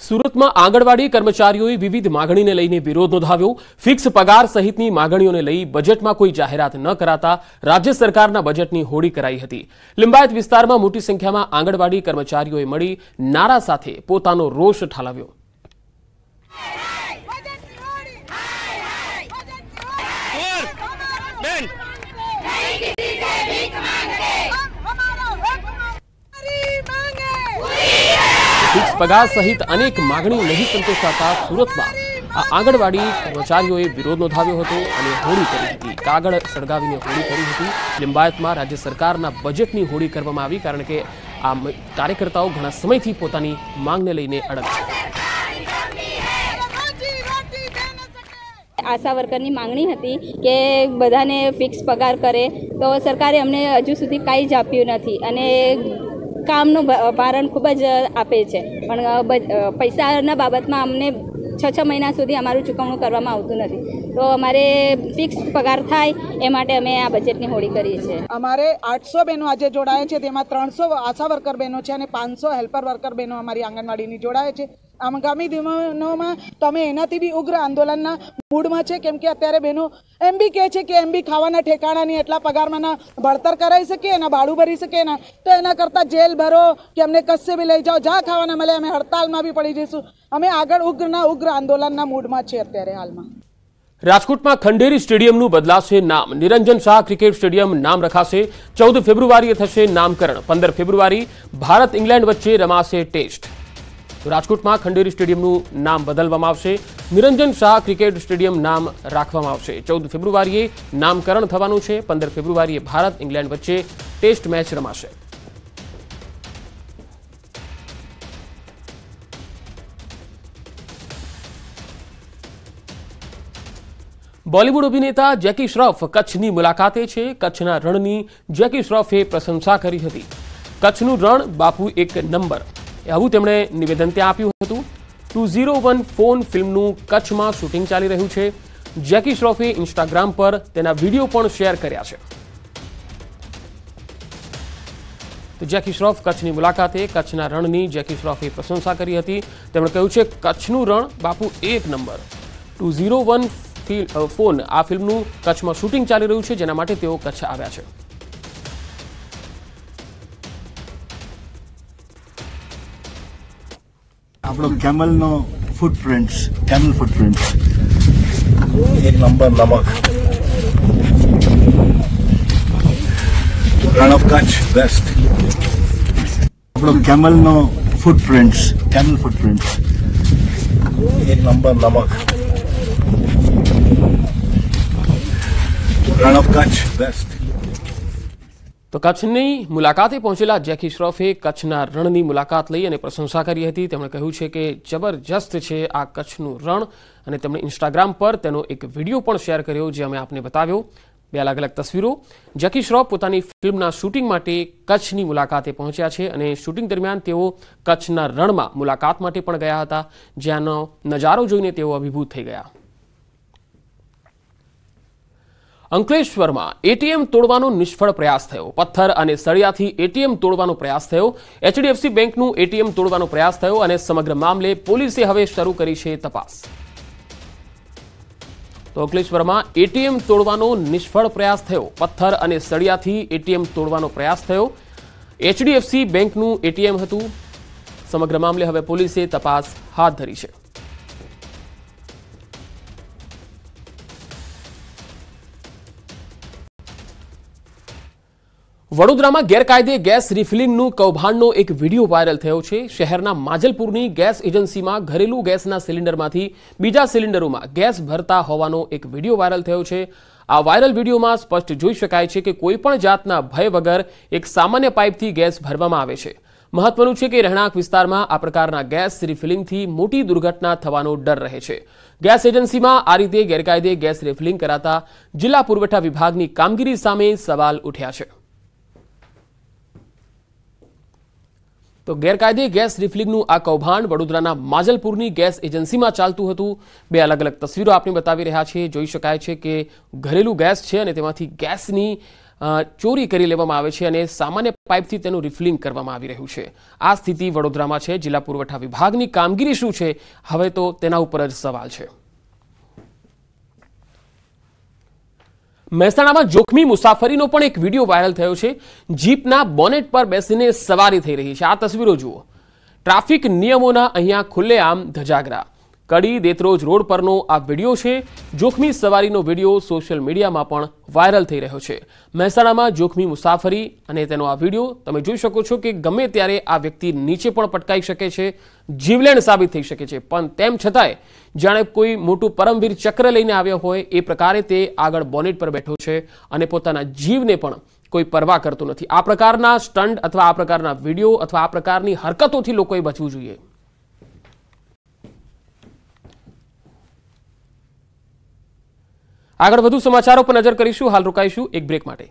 સુરતમાં આંગણવાડી કર્મચારીઓએ વિવિધ માગણીને લઈને વિરોધ નોંધાવ્યો ફિક્સ પગાર સહિતની માગણીઓને લઈ બજેટમાં કોઈ જાહેરાત ન કરાતા રાજ્ય સરકારના બજેટની હોડી કરાઈ હતી લિંબાયત વિસ્તારમાં મોટી સંખ્યામાં આંગણવાડી કર્મચારીઓએ મળી નારા સાથે પોતાનો રોષ ઠાલવ્યો ફિક્સ પગાર સહિત અનેક માગણી નહીં સંતોષાતા સુરતમાં આ આંગણવાડી કર્મચારીઓએ વિરોધ નોંધાવ્યો હતો અને હોળી કરી હતી કાગળ સળગાવીને હોળી કરી હતી લિંબાયતમાં રાજ્ય સરકારના બજેટની હોળી કરવામાં આવી કારણ કે આ કાર્યકર્તાઓ ઘણા સમયથી પોતાની માંગને લઈને અડગ છે આશા વર્કરની માંગણી હતી કે બધાને ફિક્સ પગાર કરે તો સરકારે અમને હજુ સુધી કાંઈ જ આપ્યું નથી અને કામનું ભારણ ખૂબ જ આપે છે પણ પૈસાના બાબતમાં અમને છ છ મહિના સુધી અમારું ચૂકવણું કરવામાં આવતું નથી તો અમારે ફિક્સ પગાર થાય એ માટે અમે આ બજેટની હોળી કરીએ છીએ અમારે આઠસો બહેનો આજે જોડાયા છે તેમાં ત્રણસો આશા વર્કર બહેનો છે અને પાંચસો હેલ્પર વર્કર બહેનો અમારી આંગણવાડીની જોડાયા છે આગામી દિવસોમાં તમે એનાથી બી ઉગ્ર આંદોલનના મૂડમાં છે કેમ કે અત્યારે બહેનો એમ બી કહે છે કે એમ બી ખાવાના ઠેકાણાની એટલા પગારમાં ના ભણતર કરાવી શકીએ એના ભાડું ભરી શકીએ એના તો એના કરતાં જેલ ભરો કે અમને કશે બી લઈ જાઓ જ્યાં ખાવાના મળે અમે હડતાલમાં બી પડી જઈશું અમે આગળ ઉગ્રના ઉગ્ર આંદોલનના મૂડમાં છે અત્યારે હાલમાં રાજકોટમાં ખંડેરી સ્ટેડિયમનું બદલાશે નામ નિરંજન શાહ ક્રિકેટ સ્ટેડિયમ નામ રખાશે ચૌદ ફેબ્રુઆરીએ થશે નામકરણ પંદર ફેબ્રુઆરી ભારત ઇંગ્લેન્ડ વચ્ચે રમાશે ટેસ્ટ રાજકોટમાં ખંડેરી સ્ટેડિયમનું નામ બદલવામાં આવશે નિરંજન શાહ ક્રિકેટ સ્ટેડિયમ નામ રાખવામાં આવશે ચૌદ ફેબ્રુઆરીએ નામકરણ થવાનું છે પંદર ફેબ્રુઆરીએ ભારત ઇંગ્લેન્ડ વચ્ચે ટેસ્ટ મેચ રમાશે બોલિવૂડ અભિનેતા જેકી શ્રોફ કચ્છની મુલાકાતે છે કચ્છના રણની જેકી શ્રોફે પ્રશંસા કરી હતી કચ્છનું રણ બાપુ એક નંબર આવું તેમણે નિવેદન ત્યાં આપ્યું હતું ટુ ઝીરો વન ફોન ફિલ્મનું કચ્છમાં શૂટિંગ ચાલી રહ્યું છે જેકી શ્રોફે ઇન્સ્ટાગ્રામ પર તેના વિડીયો પણ શેર કર્યા છે તો જેકી શ્રોફ કચ્છની મુલાકાતે કચ્છના રણની જેકી શ્રોફે પ્રશંસા કરી હતી તેમણે કહ્યું છે કચ્છનું રણ બાપુ એક number two zero one phone આ ફિલ્મનું કચ્છમાં શૂટિંગ ચાલી રહ્યું છે જેના માટે તેઓ કચ્છ આવ્યા છે આપણો કેમલનો ફૂટપ્રિન્ટ્સ કેમલ ફૂટપ્રિન્ટ્સ એક નંબર નમક રણ ઓફ કચ્છ વેસ્ટ આપણો કેમલનો ફૂટપ્રિન્ટ્સ કેમલ ફૂટપ્રિન્ટ્સ એક નંબર નમક રણ ઓફ કચ્છ વેસ્ટ તો કચ્છની મુલાકાતે પહોંચેલા જેકી શ્રોફે કચ્છના રણની મુલાકાત લઈ અને પ્રશંસા કરી હતી તેમણે કહ્યું છે કે જબરજસ્ત છે આ કચ્છનું રણ અને તેમણે ઇન્સ્ટાગ્રામ પર તેનો એક વિડીયો પણ શેર કર્યો જે અમે આપને બતાવ્યો બે અલગ અલગ તસવીરો જેકી શ્રોફ પોતાની ફિલ્મના શૂટિંગ માટે કચ્છની મુલાકાતે પહોંચ્યા છે અને શૂટિંગ દરમિયાન તેઓ કચ્છના રણમાં મુલાકાત માટે પણ ગયા હતા જ્યાંનો નજારો જોઈને તેઓ અભિભૂત થઈ ગયા અંકલેશ્વરમાં એટીએમ તોડવાનો નિષ્ફળ પ્રયાસ થયો પથ્થર અને સળિયાથી એટીએમ તોડવાનો પ્રયાસ થયો એચડીએફસી બેંકનું એટીએમ તોડવાનો પ્રયાસ થયો અને સમગ્ર મામલે પોલીસે હવે શરૂ કરી છે તપાસ તો અંકલેશ્વરમાં એટીએમ તોડવાનો નિષ્ફળ પ્રયાસ થયો પથ્થર અને સળિયાથી એટીએમ તોડવાનો પ્રયાસ થયો એચડીએફસી બેંકનું એટીએમ હતું સમગ્ર મામલે હવે પોલીસે તપાસ હાથ ધરી છે વડોદરામાં ગેરકાયદે ગેસ રિફિલિંગનું કૌભાંડનો એક વિડીયો વાયરલ થયો છે શહેરના માજલપુરની ગેસ એજન્સીમાં ઘરેલું ગેસના સિલિન્ડરમાંથી બીજા સિલિન્ડરોમાં ગેસ ભરતા હોવાનો એક વિડીયો વાયરલ થયો છે આ વાયરલ વિડીયોમાં સ્પષ્ટ જોઈ શકાય છે કે કોઈપણ જાતના ભય વગર એક સામાન્ય પાઇપથી ગેસ ભરવામાં આવે છે મહત્વનું છે કે રહેણાંક વિસ્તારમાં આ પ્રકારના ગેસ રિફિલિંગથી મોટી દુર્ઘટના થવાનો ડર રહે છે ગેસ એજન્સીમાં આ રીતે ગેરકાયદે ગેસ રિફિલિંગ કરાતા જિલ્લા પુરવઠા વિભાગની કામગીરી સામે સવાલ ઉઠ્યા છે તો ગેરકાયદે ગેસ રિફિલિંગનું આ કૌભાંડ વડોદરાના માજલપુરની ગેસ એજન્સીમાં ચાલતું હતું બે અલગ અલગ તસવીરો આપણે બતાવી રહ્યા છે જોઈ શકાય છે કે ઘરેલું ગેસ છે અને તેમાંથી ગેસની ચોરી કરી લેવામાં આવે છે અને સામાન્ય પાઇપથી તેનું રિફિલિંગ કરવામાં આવી રહ્યું છે આ સ્થિતિ વડોદરામાં છે જિલ્લા પુરવઠા વિભાગની કામગીરી શું છે હવે તો તેના ઉપર જ સવાલ છે મહેસાણામાં જોખમી મુસાફરીનો પણ એક વિડીયો વાયરલ થયો છે જીપના બોનેટ પર બેસીને સવારી થઈ રહી છે આ તસવીરો જુઓ ટ્રાફિક નિયમોના અહીંયા ખુલ્લેઆમ ધજાગરા કડી દેતરોજ રોડ પરનો આ વિડીયો છે જોખમી સવારીનો વિડીયો સોશિયલ મીડિયામાં પણ વાયરલ થઈ રહ્યો છે મહેસાણામાં જોખમી મુસાફરી અને તેનો આ વિડીયો તમે જોઈ શકો છો કે ગમે ત્યારે આ વ્યક્તિ નીચે પણ પટકાઈ શકે છે જીવલેણ સાબિત થઈ શકે છે પણ તેમ છતાંય જાણે કોઈ મોટું પરમવીર ચક્ર લઈને આવ્યો હોય એ પ્રકારે તે આગળ બોનેટ પર બેઠો છે અને પોતાના જીવને પણ કોઈ પરવા કરતો નથી આ પ્રકારના સ્ટન્ટ અથવા આ પ્રકારના વિડીયો અથવા આ પ્રકારની હરકતોથી લોકોએ બચવું જોઈએ આગળ વધુ સમાચારો પર નજર કરીશું હાલ રોકાઈશું એક બ્રેક માટે